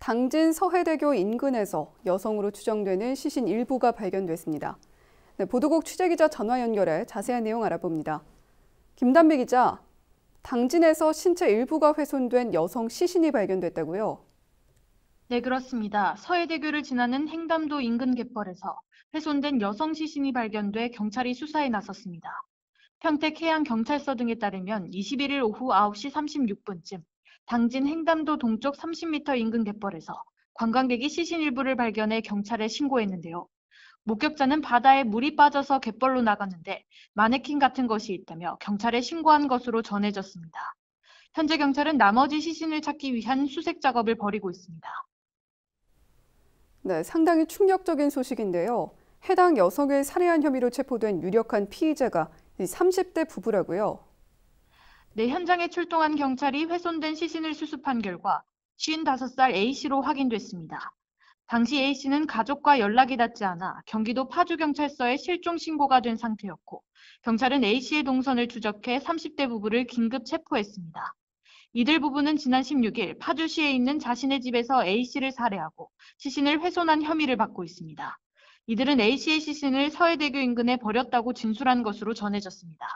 당진 서해대교 인근에서 여성으로 추정되는 시신 일부가 발견됐습니다. 네, 보도국 취재기자 전화 연결해 자세한 내용 알아봅니다. 김담비 기자, 당진에서 신체 일부가 훼손된 여성 시신이 발견됐다고요? 네, 그렇습니다. 서해대교를 지나는 행담도 인근 갯벌에서 훼손된 여성 시신이 발견돼 경찰이 수사에 나섰습니다. 평택 해양경찰서 등에 따르면 21일 오후 9시 36분쯤 당진 행담도 동쪽 30m 인근 갯벌에서 관광객이 시신 일부를 발견해 경찰에 신고했는데요. 목격자는 바다에 물이 빠져서 갯벌로 나갔는데 마네킹 같은 것이 있다며 경찰에 신고한 것으로 전해졌습니다. 현재 경찰은 나머지 시신을 찾기 위한 수색 작업을 벌이고 있습니다. 네, 상당히 충격적인 소식인데요. 해당 여성을 살해한 혐의로 체포된 유력한 피의자가 30대 부부라고요. 내 네, 현장에 출동한 경찰이 훼손된 시신을 수습한 결과 55살 A씨로 확인됐습니다. 당시 A씨는 가족과 연락이 닿지 않아 경기도 파주경찰서에 실종 신고가 된 상태였고 경찰은 A씨의 동선을 추적해 30대 부부를 긴급 체포했습니다. 이들 부부는 지난 16일 파주시에 있는 자신의 집에서 A씨를 살해하고 시신을 훼손한 혐의를 받고 있습니다. 이들은 A씨의 시신을 서해대교 인근에 버렸다고 진술한 것으로 전해졌습니다.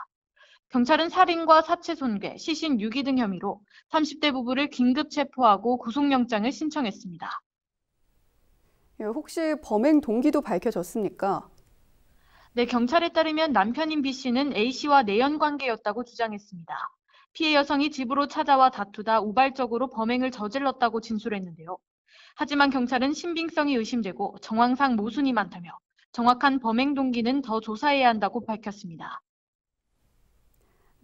경찰은 살인과 사체 손괴, 시신 유기 등 혐의로 30대 부부를 긴급 체포하고 구속영장을 신청했습니다. 예, 혹시 범행 동기도 밝혀졌습니까? 네, 경찰에 따르면 남편인 B 씨는 A 씨와 내연 관계였다고 주장했습니다. 피해 여성이 집으로 찾아와 다투다 우발적으로 범행을 저질렀다고 진술했는데요. 하지만 경찰은 신빙성이 의심되고 정황상 모순이 많다며 정확한 범행 동기는 더 조사해야 한다고 밝혔습니다.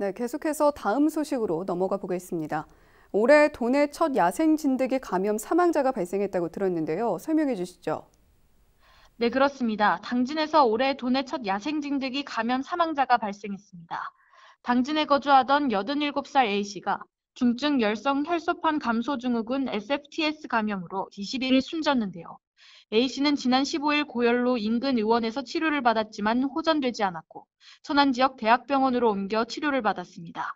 네, 계속해서 다음 소식으로 넘어가 보겠습니다. 올해 도내 첫 야생 진드기 감염 사망자가 발생했다고 들었는데요. 설명해 주시죠. 네, 그렇습니다. 당진에서 올해 도내 첫 야생 진드기 감염 사망자가 발생했습니다. 당진에 거주하던 87살 A씨가 중증 열성 혈소판 감소 증후군 SFTS 감염으로 21일 숨졌는데요. A씨는 지난 15일 고열로 인근 의원에서 치료를 받았지만 호전되지 않았고 천안 지역 대학병원으로 옮겨 치료를 받았습니다.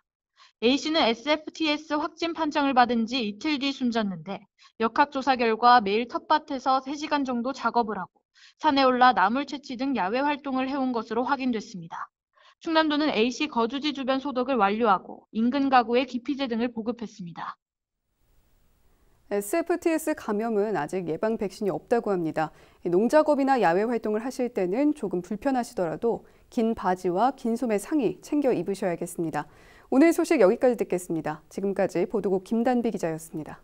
A씨는 SFTS 확진 판정을 받은 지 이틀 뒤 숨졌는데 역학조사 결과 매일 텃밭에서 3시간 정도 작업을 하고 산에 올라 나물 채취 등 야외 활동을 해온 것으로 확인됐습니다. 충남도는 A씨 거주지 주변 소독을 완료하고 인근 가구에 기피제 등을 보급했습니다. SFTS 감염은 아직 예방 백신이 없다고 합니다. 농작업이나 야외 활동을 하실 때는 조금 불편하시더라도 긴 바지와 긴 소매 상의 챙겨 입으셔야겠습니다. 오늘 소식 여기까지 듣겠습니다. 지금까지 보도국 김단비 기자였습니다.